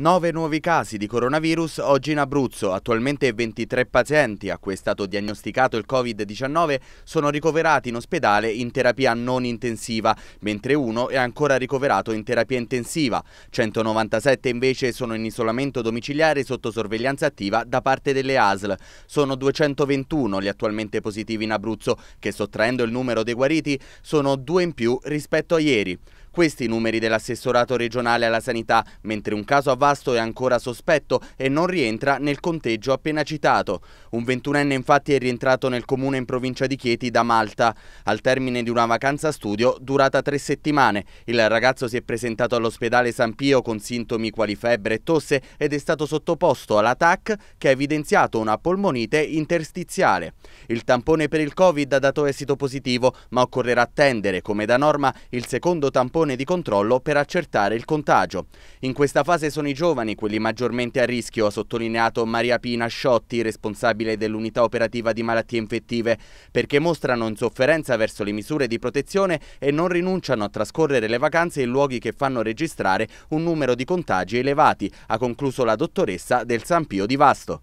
Nove nuovi casi di coronavirus oggi in Abruzzo, attualmente 23 pazienti a cui è stato diagnosticato il Covid-19 sono ricoverati in ospedale in terapia non intensiva, mentre uno è ancora ricoverato in terapia intensiva. 197 invece sono in isolamento domiciliare sotto sorveglianza attiva da parte delle ASL. Sono 221 gli attualmente positivi in Abruzzo, che sottraendo il numero dei guariti sono due in più rispetto a ieri. Questi i numeri dell'assessorato regionale alla sanità, mentre un caso a Vasto è ancora sospetto e non rientra nel conteggio appena citato. Un ventunenne infatti è rientrato nel comune in provincia di Chieti da Malta, al termine di una vacanza studio durata tre settimane. Il ragazzo si è presentato all'ospedale San Pio con sintomi quali febbre e tosse ed è stato sottoposto alla TAC che ha evidenziato una polmonite interstiziale. Il tampone per il Covid ha dato esito positivo, ma occorrerà attendere, come da norma, il secondo tampone tampone di controllo per accertare il contagio. In questa fase sono i giovani quelli maggiormente a rischio, ha sottolineato Maria Pina Sciotti, responsabile dell'unità operativa di malattie infettive, perché mostrano insofferenza verso le misure di protezione e non rinunciano a trascorrere le vacanze in luoghi che fanno registrare un numero di contagi elevati, ha concluso la dottoressa del San Pio di Vasto.